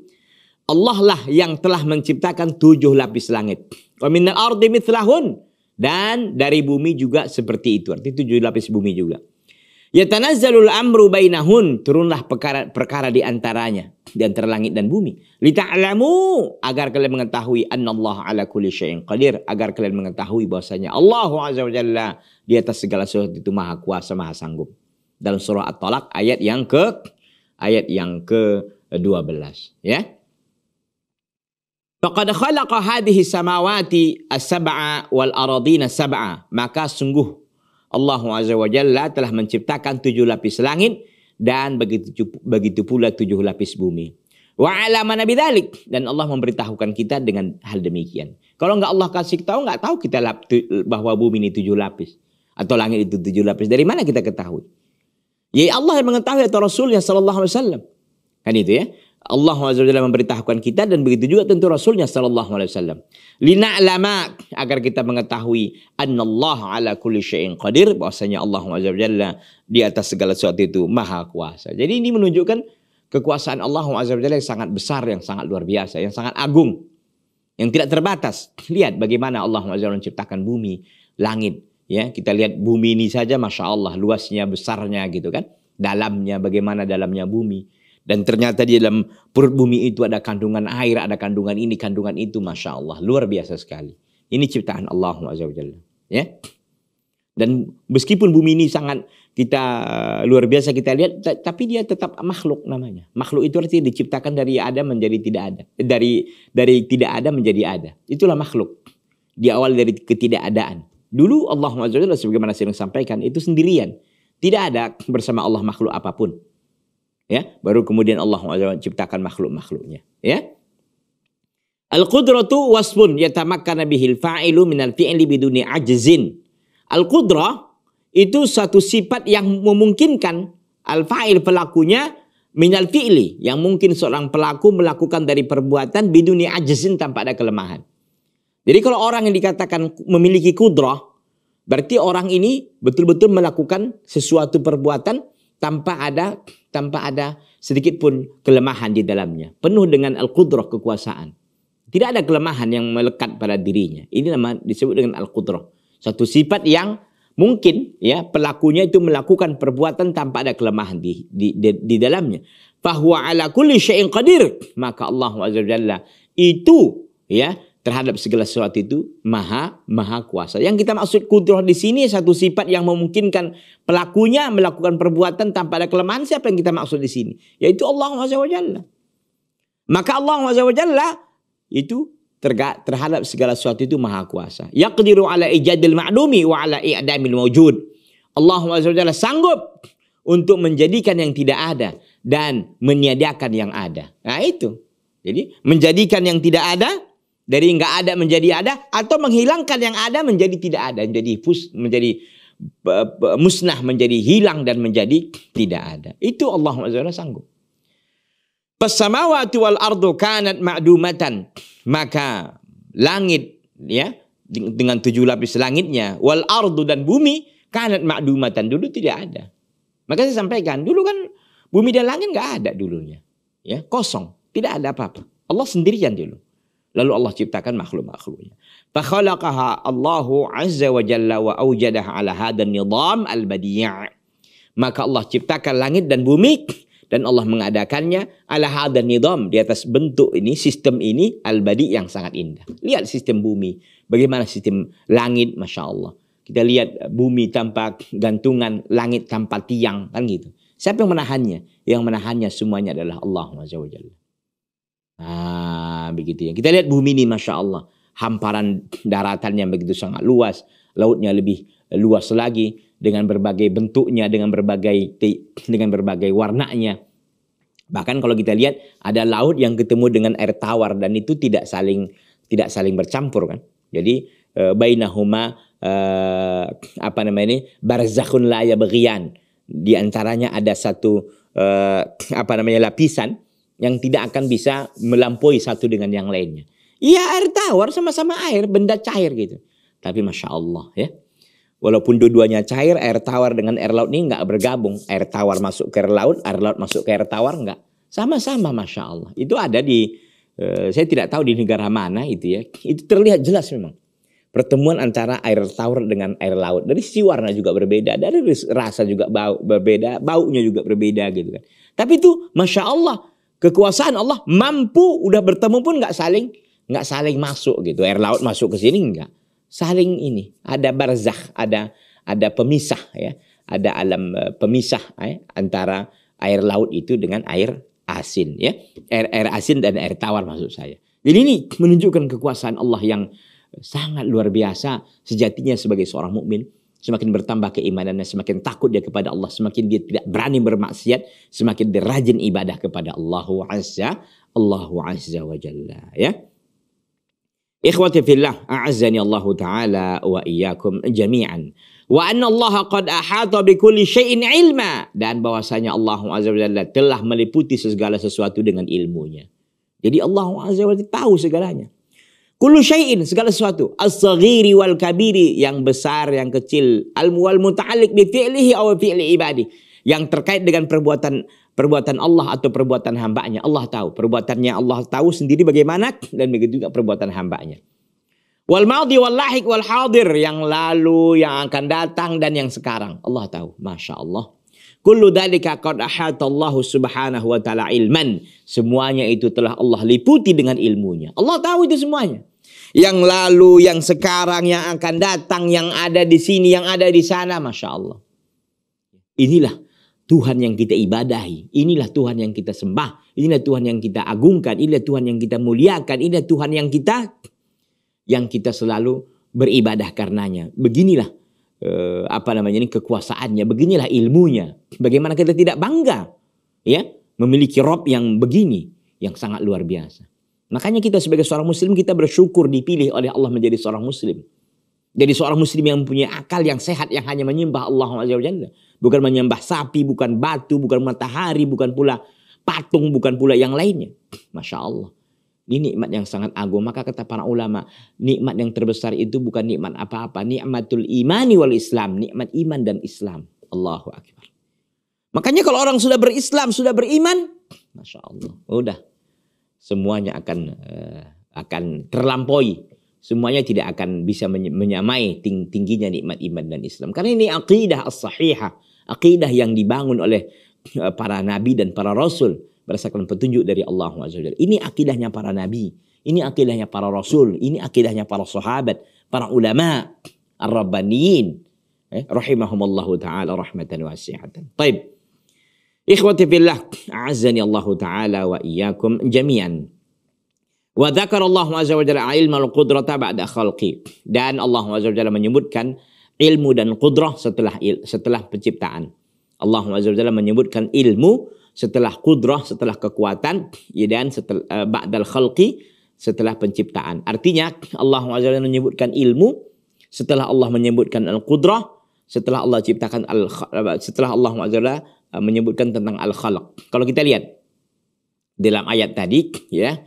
Allah lah yang telah menciptakan tujuh lapis langit. Wa minal ardi mithlahun dan dari bumi juga seperti itu. Artinya tujuh lapis bumi juga. Ya tanazzalul amru bainahun. Turunlah perkara, perkara di antaranya. Di antara langit dan bumi. Lita'lamu. Agar kalian mengetahui. Annallahu ala kulli syai'in qadir. Agar kalian mengetahui bahwasanya Allah Azza wa Jalla. Di atas segala sesuatu itu maha kuasa, maha sanggup. Dalam surah at talaq ayat yang ke ayat yang ke-12 ya. Faqad khalaqa hadhihi samawati as-sab'a wal aradina sab'a. Maka sungguh Allah Azza wa Jalla telah menciptakan tujuh lapis langit dan begitu begitu pula tujuh lapis bumi. Wa alama nabi dalik. Dan Allah memberitahukan kita dengan hal demikian. Kalau nggak Allah kasih tahu, nggak tahu kita bahwa bumi ini tujuh lapis. Atau langit itu tujuh lapis. Dari mana kita ketahui? Ya Allah yang mengetahui atau Rasulnya Sallallahu Alaihi Wasallam. Kan itu ya. Allah SWT memberitahukan kita dan begitu juga tentu Rasulnya Sallallahu Alaihi Wasallam. Lina lama agar kita mengetahui Allah ala kulli syai'in qadir bahwasanya Allah SWT di atas segala sesuatu itu maha kuasa. Jadi ini menunjukkan kekuasaan Allah SWT yang sangat besar, yang sangat luar biasa, yang sangat agung, yang tidak terbatas. Lihat bagaimana Allah SWT menciptakan bumi, langit. Ya, kita lihat bumi ini saja, masya Allah, luasnya, besarnya gitu kan. Dalamnya, bagaimana dalamnya bumi dan ternyata di dalam perut bumi itu ada kandungan air, ada kandungan ini, kandungan itu. Masya Allah, luar biasa sekali. Ini ciptaan Allah SWT. Ya. Dan meskipun bumi ini sangat kita eh, luar biasa kita lihat, tapi dia tetap makhluk namanya. Makhluk itu artinya diciptakan dari ada menjadi tidak ada, dari dari tidak ada menjadi ada. Itulah makhluk. Di awal dari ketidakadaan. Dulu Allah SWT sebagaimana sering sampaikan itu sendirian. Tidak ada bersama Allah makhluk apapun ya baru kemudian Allah SWT ciptakan makhluk-makhluknya ya Al-qudratu wasbun yatamakkana bihil fa'ilu minal fi'li biduni ajzin. Al-qudrah itu satu sifat yang memungkinkan al-fa'il pelakunya minal fi'li yang mungkin seorang pelaku melakukan dari perbuatan biduni ajzin tanpa ada kelemahan. Jadi kalau orang yang dikatakan memiliki kudrah berarti orang ini betul-betul melakukan sesuatu perbuatan tanpa ada tanpa ada sedikit pun kelemahan di dalamnya. Penuh dengan al-qudrah kekuasaan. Tidak ada kelemahan yang melekat pada dirinya. Ini nama disebut dengan al-qudrah. Satu sifat yang mungkin ya pelakunya itu melakukan perbuatan tanpa ada kelemahan di di, di, di dalamnya. Bahwa ala kulli syai'in qadir. Maka Allah Azza itu ya terhadap segala sesuatu itu maha maha kuasa. Yang kita maksud kudroh di sini satu sifat yang memungkinkan pelakunya melakukan perbuatan tanpa ada kelemahan. Siapa yang kita maksud di sini? Yaitu Allah Jalla. Maka Allah Jalla itu terhadap segala sesuatu itu maha kuasa. Yaqdiru ala ijadil ma'lumi wa ala i'damil mawjud. Allah Jalla sanggup untuk menjadikan yang tidak ada dan meniadakan yang ada. Nah itu. Jadi menjadikan yang tidak ada dari nggak ada menjadi ada atau menghilangkan yang ada menjadi tidak ada menjadi fus, menjadi musnah menjadi hilang dan menjadi tidak ada itu Allah SWT sanggup Pesamawati wal ardu kanat ma'dumatan maka langit ya dengan tujuh lapis langitnya wal ardu dan bumi kanat ma'dumatan dulu tidak ada maka saya sampaikan dulu kan bumi dan langit nggak ada dulunya ya kosong tidak ada apa-apa Allah sendirian dulu Lalu Allah ciptakan makhluk-makhluknya. Fakhalaqaha Allahu azza wa jalla wa awjadaha ala hadan nidam al-badi' maka Allah ciptakan langit dan bumi dan Allah mengadakannya ala hadan nidam di atas bentuk ini sistem ini al-badi yang sangat indah. Lihat sistem bumi, bagaimana sistem langit Masya Allah. Kita lihat bumi tanpa gantungan, langit tanpa tiang kan gitu. Siapa yang menahannya? Yang menahannya semuanya adalah Allah Azza wa Jalla. Nah, begitu ya. Kita lihat bumi ini Masya Allah. Hamparan daratannya yang begitu sangat luas. Lautnya lebih luas lagi. Dengan berbagai bentuknya, dengan berbagai dengan berbagai warnanya. Bahkan kalau kita lihat ada laut yang ketemu dengan air tawar dan itu tidak saling tidak saling bercampur kan. Jadi e, bainahuma eh, apa namanya ini barzakhun la yabghiyan. Di antaranya ada satu eh, apa namanya lapisan yang tidak akan bisa melampaui satu dengan yang lainnya. Iya air tawar sama-sama air, benda cair gitu. Tapi masya Allah ya. Walaupun dua-duanya cair, air tawar dengan air laut ini nggak bergabung. Air tawar masuk ke air laut, air laut masuk ke air tawar nggak. Sama-sama masya Allah. Itu ada di, eh, saya tidak tahu di negara mana itu ya. Itu terlihat jelas memang. Pertemuan antara air tawar dengan air laut. Dari si warna juga berbeda. Dari rasa juga bau, berbeda. Baunya juga berbeda gitu kan. Tapi itu Masya Allah kekuasaan Allah mampu udah bertemu pun nggak saling nggak saling masuk gitu air laut masuk ke sini nggak saling ini ada barzah ada ada pemisah ya ada alam e, pemisah ya, antara air laut itu dengan air asin ya air air asin dan air tawar maksud saya jadi ini menunjukkan kekuasaan Allah yang sangat luar biasa sejatinya sebagai seorang mukmin semakin bertambah keimanannya, semakin takut dia kepada Allah, semakin dia tidak berani bermaksiat, semakin dia rajin ibadah kepada Allah Azza, Allah Azza wa Jalla, ya. Ikhwati fillah, a'azzani Allah Ta'ala wa iyyakum jami'an. Wa anna Allah qad ahata bi kulli syai'in ilma dan bahwasanya Allah Azza wa Jalla telah meliputi segala sesuatu dengan ilmunya. Jadi Allah Azza wa Jalla tahu segalanya. Kullu syai'in segala sesuatu as-saghiri wal kabiri yang besar yang kecil al muwal muta'alik bi fi'lihi awa fi'li ibadi yang terkait dengan perbuatan perbuatan Allah atau perbuatan hambanya Allah tahu perbuatannya Allah tahu sendiri bagaimana dan begitu juga perbuatan hambanya wal maudi wal lahik wal hadir yang lalu yang akan datang dan yang sekarang Allah tahu masya Allah Kullu dzalika qad ahatallahu subhanahu wa taala ilman. Semuanya itu telah Allah liputi dengan ilmunya. Allah tahu itu semuanya. Yang lalu, yang sekarang, yang akan datang, yang ada di sini, yang ada di sana, masya Allah. Inilah Tuhan yang kita ibadahi. Inilah Tuhan yang kita sembah. Inilah Tuhan yang kita agungkan. Inilah Tuhan yang kita muliakan. Inilah Tuhan yang kita yang kita selalu beribadah karenanya. Beginilah eh, apa namanya ini kekuasaannya, beginilah ilmunya. Bagaimana kita tidak bangga ya memiliki Rob yang begini yang sangat luar biasa. Makanya kita sebagai seorang muslim kita bersyukur dipilih oleh Allah menjadi seorang muslim. Jadi seorang muslim yang punya akal yang sehat yang hanya menyembah Allah Jalla. Bukan menyembah sapi, bukan batu, bukan matahari, bukan pula patung, bukan pula yang lainnya. Masya Allah. Ini nikmat yang sangat agung. Maka kata para ulama, nikmat yang terbesar itu bukan nikmat apa-apa. Nikmatul imani wal islam. Nikmat iman dan islam. Allahu Akbar. Makanya kalau orang sudah berislam, sudah beriman. Masya Allah. Udah. Semuanya akan uh, akan terlampaui. Semuanya tidak akan bisa menyamai ting tingginya nikmat iman dan islam. Karena ini aqidah as-sahihah. Akidah yang dibangun oleh eh, para nabi dan para rasul berdasarkan petunjuk dari Allah SWT. Ini akidahnya para nabi, ini akidahnya para rasul, ini akidahnya para sahabat, para ulama, ar-rabbaniyin, eh, rahimahumullahu taala rahmatan wasi'atan. Baik. Ikhwati billah. A'azani Allah taala wa iyyakum jami'an. Wa dhakar Allah SWT wa jalla ilmal qudrata ba'da khalqi. Dan Allah SWT menyebutkan ilmu dan qudrah setelah il, setelah penciptaan. Allah SWT menyebutkan ilmu setelah kudrah, setelah kekuatan, ya dan setelah eh, uh, ba'dal khalqi, setelah penciptaan. Artinya Allah Azza menyebutkan ilmu, setelah Allah menyebutkan al-qudrah, setelah Allah ciptakan al eh, setelah Allah Azza eh, menyebutkan tentang al-khalq. Kalau kita lihat dalam ayat tadi ya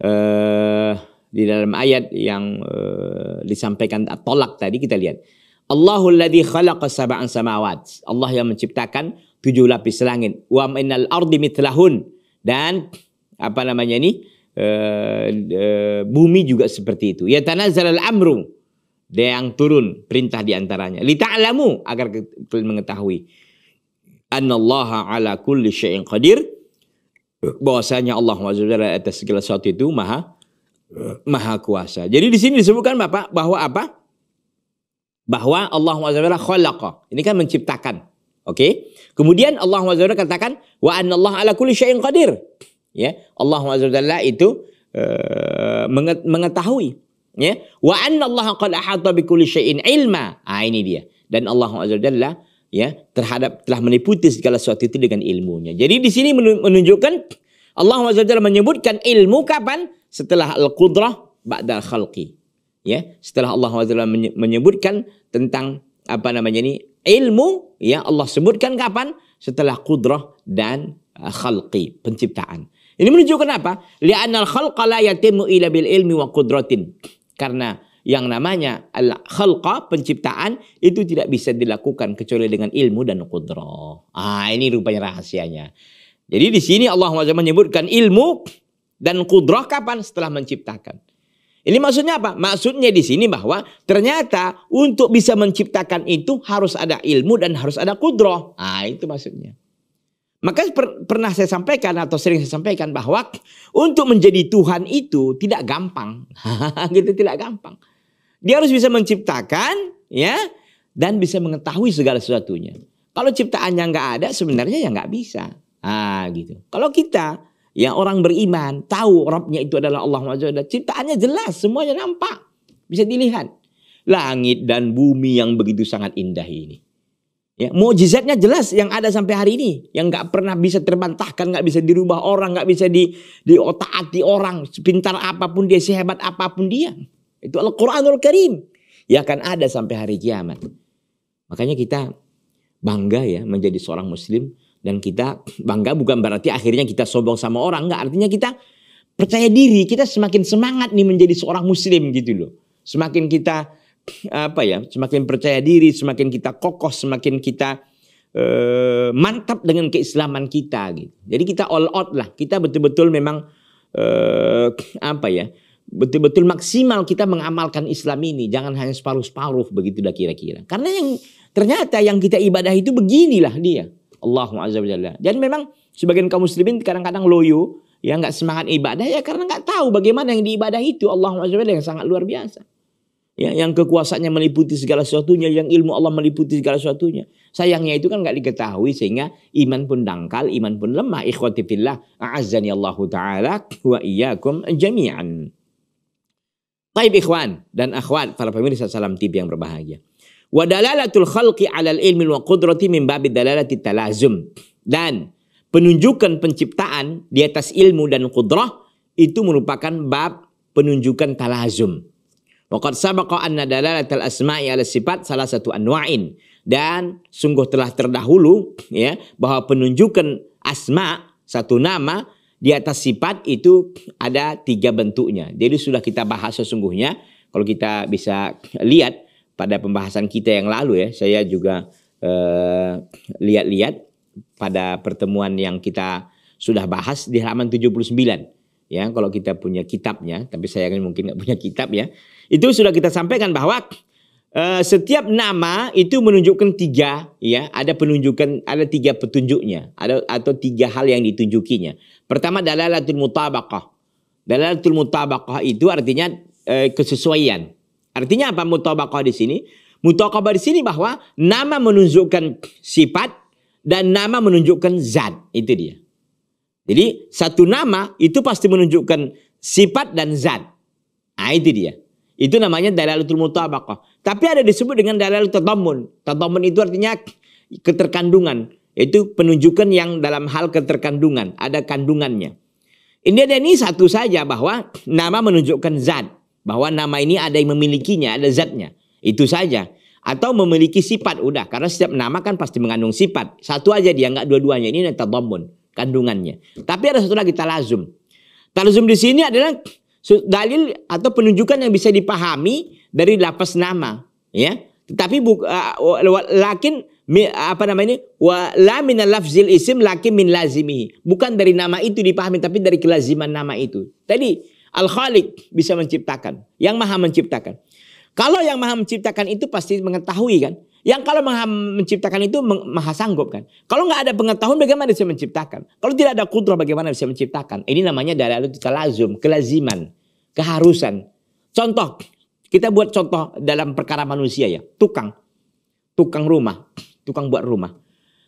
uh, di dalam ayat yang uh, disampaikan tolak tadi kita lihat Allahul ladzi khalaqa sab'an samawat. Allah yang menciptakan tujuh lapis langit. Wa minal ardi mitlahun dan apa namanya ini e, e, bumi juga seperti itu. Ya tanazzal al-amru yang turun perintah diantaranya. antaranya. Li ta'lamu agar kalian mengetahui annallaha ala kulli syai'in qadir bahwasanya Allah Subhanahu atas segala sesuatu itu maha maha kuasa. Jadi di sini disebutkan Bapak bahwa apa? Bahwa Allah Subhanahu khalaqa. Ini kan menciptakan. Oke? Okay? Kemudian Allah SWT katakan wa anallah ala kulli syai'in qadir. Ya, Allah SWT itu uh, mengetahui ya wa anallah qad ahata bi kulli syai'in ilma. Ah ini dia. Dan Allah SWT ya terhadap telah meliputi segala sesuatu itu dengan ilmunya. Jadi di sini menunjukkan Allah SWT menyebutkan ilmu kapan? Setelah al-qudrah ba'dal khalqi. Ya, setelah Allah SWT menyebutkan tentang apa namanya ini ilmu ya Allah sebutkan kapan setelah kudrah dan eh, khalqi penciptaan. Ini menunjukkan apa? Li'annal khalqa la yatimu ila bil ilmi wa qudratin. Karena yang namanya al khalqa penciptaan itu tidak bisa dilakukan kecuali dengan ilmu dan qudrah. Ah, ini rupanya rahasianya. Jadi di sini Allah menyebutkan ilmu dan kudrah kapan setelah menciptakan. Ini maksudnya apa? Maksudnya di sini bahwa ternyata untuk bisa menciptakan itu harus ada ilmu dan harus ada kudroh. Nah itu maksudnya. Maka per, pernah saya sampaikan atau sering saya sampaikan bahwa untuk menjadi Tuhan itu tidak gampang. (laughs) gitu tidak gampang. Dia harus bisa menciptakan ya dan bisa mengetahui segala sesuatunya. Kalau ciptaannya nggak ada sebenarnya ya nggak bisa. Ah gitu. Kalau kita Ya orang beriman tahu Robnya itu adalah Allah Azza Ciptaannya jelas, semuanya nampak. Bisa dilihat. Langit dan bumi yang begitu sangat indah ini. Ya, mujizatnya jelas yang ada sampai hari ini, yang nggak pernah bisa terbantahkan, nggak bisa dirubah orang, nggak bisa di otak hati orang, pintar apapun dia, sehebat apapun dia. Itu Al-Qur'anul Karim. Ya akan ada sampai hari kiamat. Makanya kita bangga ya menjadi seorang muslim dan kita bangga bukan berarti akhirnya kita sombong sama orang. Enggak, artinya kita percaya diri. Kita semakin semangat nih menjadi seorang muslim gitu loh. Semakin kita apa ya, semakin percaya diri, semakin kita kokoh, semakin kita eh, mantap dengan keislaman kita gitu. Jadi kita all out lah. Kita betul-betul memang eh, apa ya, betul-betul maksimal kita mengamalkan Islam ini. Jangan hanya separuh-separuh begitulah kira-kira. Karena yang ternyata yang kita ibadah itu beginilah dia. Allah azza wajalla. Dan memang sebagian kaum muslimin kadang-kadang loyo ya nggak semangat ibadah ya karena nggak tahu bagaimana yang diibadah itu Allah azza wajalla yang sangat luar biasa. Ya, yang kekuasaannya meliputi segala sesuatunya, yang ilmu Allah meliputi segala sesuatunya. Sayangnya itu kan nggak diketahui sehingga iman pun dangkal, iman pun lemah. Ikhwati fillah, a'azzani Allah taala wa iyyakum jami'an. Taib ikhwan dan akhwat para pemirsa salam tip yang berbahagia. Wa dalalatul khalqi alal ilmi wa qudrati min babi dalalati talazum. Dan penunjukan penciptaan di atas ilmu dan qudrah itu merupakan bab penunjukan talazum. qad sabaqa anna dalalatul asma'i ala sifat salah satu anwa'in. Dan sungguh telah terdahulu ya bahwa penunjukan asma satu nama di atas sifat itu ada tiga bentuknya. Jadi sudah kita bahas sesungguhnya. Kalau kita bisa lihat pada pembahasan kita yang lalu ya, saya juga eh, lihat-lihat eh, pada pertemuan yang kita sudah bahas di halaman 79 ya kalau kita punya kitabnya tapi saya kan mungkin nggak punya kitab ya itu sudah kita sampaikan bahwa eh, setiap nama itu menunjukkan tiga ya ada penunjukan ada tiga petunjuknya ada atau tiga hal yang ditunjukinya pertama dalalatul mutabakah dalalatul mutabakah itu artinya eh, kesesuaian Artinya apa mutabakoh di sini? Mutakoba di sini bahwa nama menunjukkan sifat dan nama menunjukkan zat. Itu dia. Jadi satu nama itu pasti menunjukkan sifat dan zat. Nah itu dia. Itu namanya dalalatul mutabaqah. Tapi ada disebut dengan dalalatul tatamun. Tatamun itu artinya keterkandungan. Itu penunjukan yang dalam hal keterkandungan. Ada kandungannya. Ini ada ini satu saja bahwa nama menunjukkan zat bahwa nama ini ada yang memilikinya, ada zatnya. Itu saja. Atau memiliki sifat, udah. Karena setiap nama kan pasti mengandung sifat. Satu aja dia, nggak dua-duanya. Ini terbombon, kandungannya. Tapi ada satu lagi, talazum. Talazum di sini adalah dalil atau penunjukan yang bisa dipahami dari lapas nama. ya. Tetapi bu, uh, lakin apa namanya ini wa la min lafzil isim lakin min lazimi bukan dari nama itu dipahami tapi dari kelaziman nama itu tadi Al-Khaliq bisa menciptakan, yang maha menciptakan. Kalau yang maha menciptakan itu pasti mengetahui kan. Yang kalau maha menciptakan itu maha sanggup kan. Kalau nggak ada pengetahuan bagaimana bisa menciptakan. Kalau tidak ada kudrah bagaimana bisa menciptakan. Ini namanya dari talazum, kelaziman, keharusan. Contoh, kita buat contoh dalam perkara manusia ya. Tukang, tukang rumah, tukang buat rumah.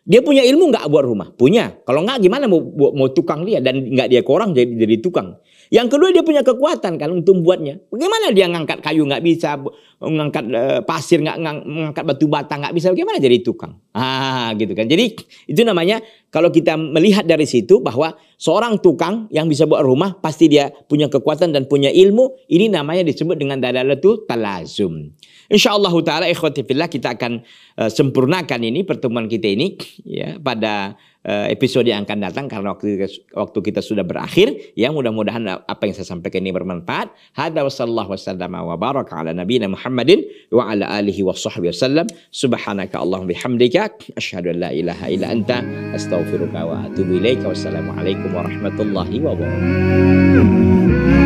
Dia punya ilmu nggak buat rumah? Punya. Kalau nggak gimana mau, mau tukang dia dan nggak dia ke orang jadi, jadi tukang. Yang kedua dia punya kekuatan kan untuk membuatnya. Bagaimana dia ngangkat kayu nggak bisa, ngangkat eh, pasir nggak ngang, ngangkat batu bata nggak bisa. Bagaimana jadi tukang? Ah gitu kan. Jadi itu namanya kalau kita melihat dari situ bahwa seorang tukang yang bisa buat rumah pasti dia punya kekuatan dan punya ilmu. Ini namanya disebut dengan dalalatul talazum. Insya Allah Ta'ala ikhwati fillah kita akan uh, sempurnakan ini pertemuan kita ini ya pada uh, episode yang akan datang karena waktu waktu kita sudah berakhir ya mudah-mudahan eh, apa yang saya sampaikan ini bermanfaat. hadza wa wasallam wa baraka ala nabiyina Muhammadin wa ala alihi wa sahbihi wasallam. Subhanaka Allahumma bihamdika asyhadu an la ilaha illa anta astaghfiruka wa atubu ilaika. alaikum warahmatullahi wabarakatuh.